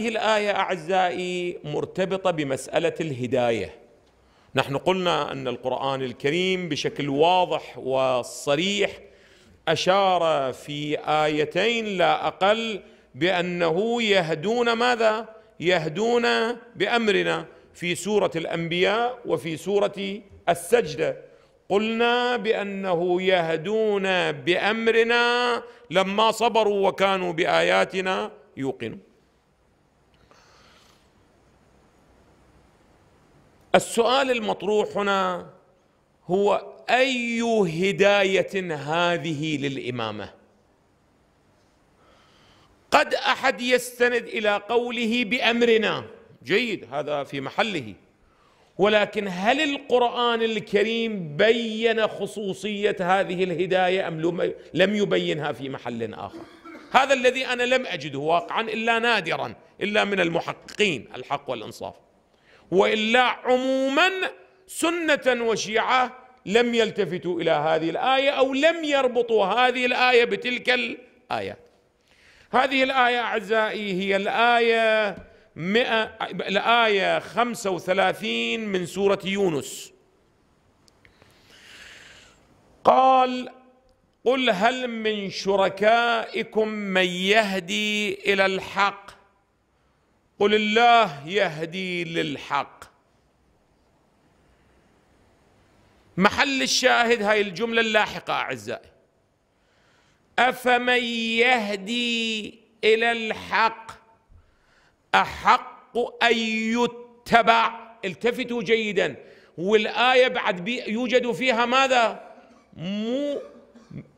هذه الآية أعزائي مرتبطة بمسألة الهداية. نحن قلنا أن القرآن الكريم بشكل واضح وصريح أشار في آيتين لا أقل بأنه يهدون ماذا؟ يهدون بأمرنا في سورة الأنبياء وفي سورة السجدة. قلنا بأنه يهدون بأمرنا لما صبروا وكانوا بآياتنا يوقنون. السؤال المطروح هنا هو اي هدايه هذه للامامه قد احد يستند الى قوله بامرنا جيد هذا في محله ولكن هل القران الكريم بين خصوصيه هذه الهدايه ام لم يبينها في محل اخر هذا الذي انا لم اجده واقعا الا نادرا الا من المحققين الحق والانصاف والا عموما سنه وشيعه لم يلتفتوا الى هذه الايه او لم يربطوا هذه الايه بتلك الايه. هذه الايه اعزائي هي الايه 100 الايه 35 من سوره يونس قال قل هل من شركائكم من يهدي الى الحق قل الله يهدي للحق محل الشاهد هاي الجمله اللاحقه اعزائي افمن يهدي الى الحق احق ان يتبع التفتوا جيدا والايه بعد بي يوجد فيها ماذا مو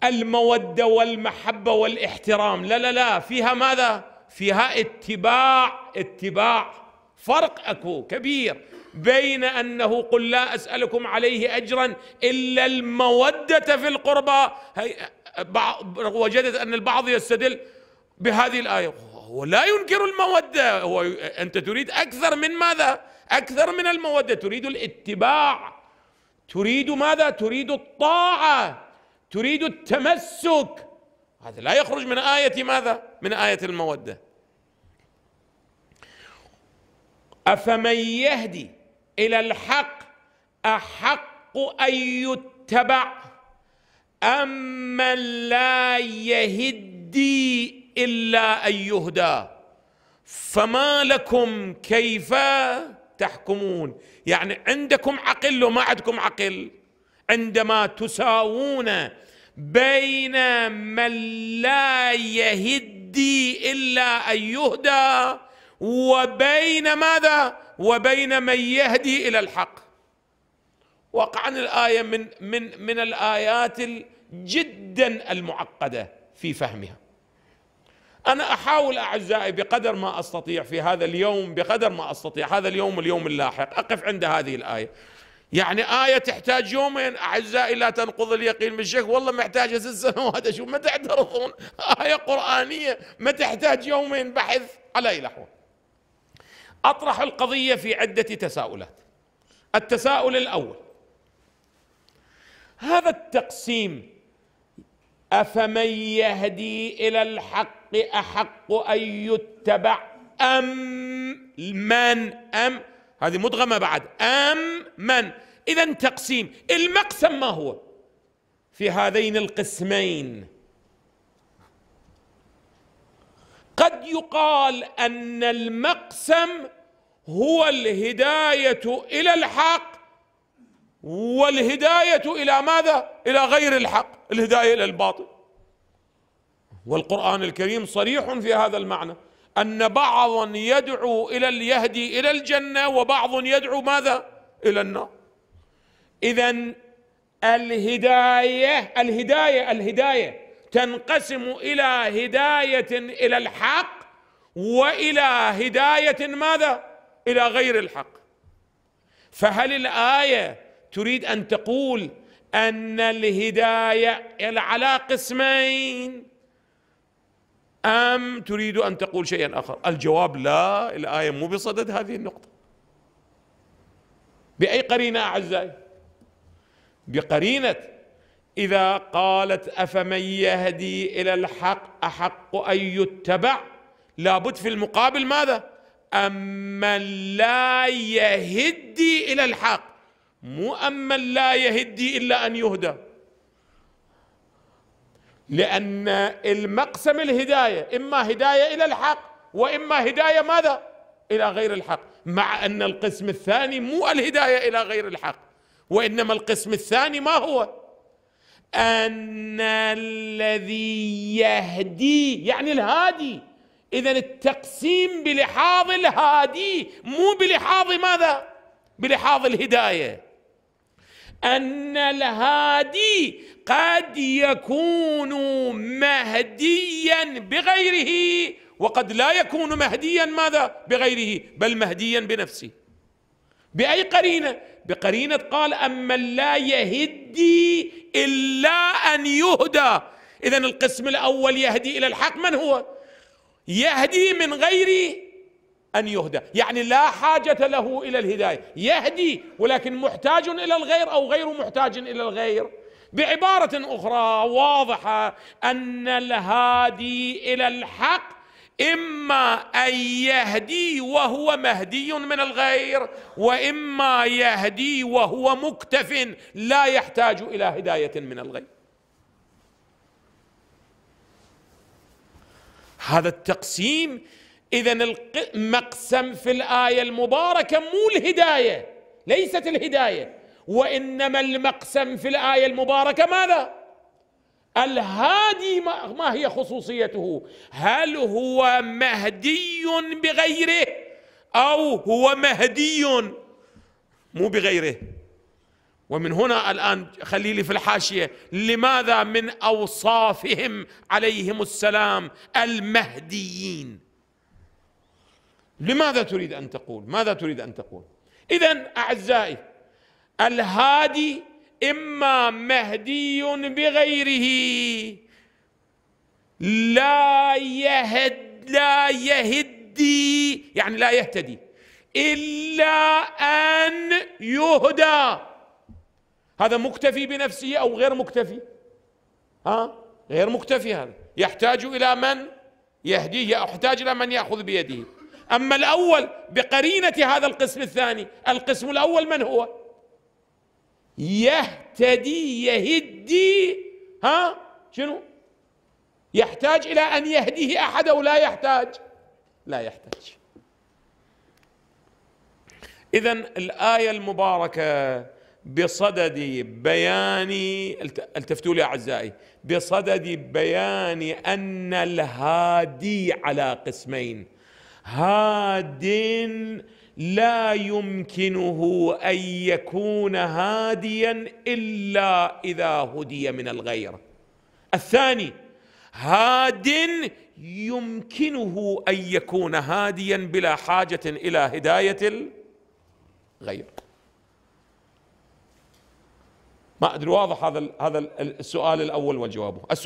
الموده والمحبه والاحترام لا لا لا فيها ماذا فيها اتباع اتباع فرق اكو كبير بين انه قل لا اسالكم عليه اجرا الا الموده في القربى هي وجدت ان البعض يستدل بهذه الايه هو لا ينكر الموده هو انت تريد اكثر من ماذا اكثر من الموده تريد الاتباع تريد ماذا تريد الطاعه تريد التمسك هذا لا يخرج من آية ماذا؟ من آية المودة أفمن يهدي إلى الحق أحق أن يتبع أمن لا يهدي إلا أن يهدى فما لكم كيف تحكمون يعني عندكم عقل وما عندكم عقل عندما تساوون بين من لا يهدي الا ان يهدى وبين ماذا وبين من يهدي الى الحق وقعا الايه من من من الايات جدا المعقده في فهمها انا احاول اعزائي بقدر ما استطيع في هذا اليوم بقدر ما استطيع هذا اليوم اليوم اللاحق اقف عند هذه الايه يعني آية تحتاج يومين أعزائي لا تنقض اليقين من الشك والله محتاجة ست سنوات أشوف ما تعترضون آية قرآنية ما تحتاج يومين بحث على أي حول أطرح القضية في عدة تساؤلات التساؤل الأول هذا التقسيم أفمن يهدي إلى الحق أحق أن يتبع أم من أم هذه مدغمه بعد ام من اذا تقسيم المقسم ما هو في هذين القسمين قد يقال ان المقسم هو الهدايه الى الحق والهدايه الى ماذا الى غير الحق الهدايه الى الباطل والقران الكريم صريح في هذا المعنى أن بعضا يدعو إلى اليهدي إلى الجنة وبعض يدعو ماذا إلى النار إذا الهداية الهداية الهداية تنقسم إلى هداية إلى الحق وإلى هداية ماذا إلى غير الحق فهل الآية تريد أن تقول أن الهداية على قسمين أم تريد أن تقول شيئا آخر الجواب لا الآية مو بصدد هذه النقطة بأي قرينة أعزائي بقرينة إذا قالت أفمن يهدي إلى الحق أحق أن يتبع لابد في المقابل ماذا أمن لا يهدي إلى الحق مو أمن لا يهدي إلا أن يهدى لأن المقسم الهداية إما هداية إلى الحق وإما هداية ماذا إلى غير الحق مع أن القسم الثاني مو الهداية إلى غير الحق وإنما القسم الثاني ما هو أن الذي يهدي يعني الهادي إذا التقسيم بلحاظ الهادي مو بلحاظ ماذا بلحاظ الهدايه أن الهادي قد يكون مهديا بغيره وقد لا يكون مهديا ماذا بغيره بل مهديا بنفسه بأي قرينة بقرينة قال أما لا يهدي إلا أن يهدى إذا القسم الأول يهدي إلى الحق من هو يهدي من غير أن يهدى يعني لا حاجة له إلى الهداية يهدي ولكن محتاج إلى الغير أو غير محتاج إلى الغير بعبارة أخرى واضحة أن الهادي إلى الحق إما أن يهدي وهو مهدي من الغير وإما يهدي وهو مكتف لا يحتاج إلى هداية من الغير هذا التقسيم إذا المقسم في الآية المباركة مو الهداية ليست الهداية وإنما المقسم في الآية المباركة ماذا؟ الهادي ما هي خصوصيته؟ هل هو مهدي بغيره أو هو مهدي مو بغيره؟ ومن هنا الآن خليلي في الحاشية لماذا من أوصافهم عليهم السلام المهديين لماذا تريد ان تقول؟ ماذا تريد ان تقول؟ اذا اعزائي الهادي اما مهدي بغيره لا يهد لا يهدي يعني لا يهتدي الا ان يهدى هذا مكتفي بنفسه او غير مكتفي ها غير مكتفي هذا يحتاج الى من يهديه يحتاج الى من ياخذ بيده اما الاول بقرينه هذا القسم الثاني القسم الاول من هو يهتدي يهدي ها شنو يحتاج الى ان يهديه احد او لا يحتاج لا يحتاج اذا الايه المباركه بصدد بيان التفتوا لي اعزائي بصدد بيان ان الهادي على قسمين هاد لا يمكنه ان يكون هاديا الا اذا هدي من الغير الثاني هاد يمكنه ان يكون هاديا بلا حاجه الى هدايه الغير ما ادري واضح هذا هذا السؤال الاول وجوابه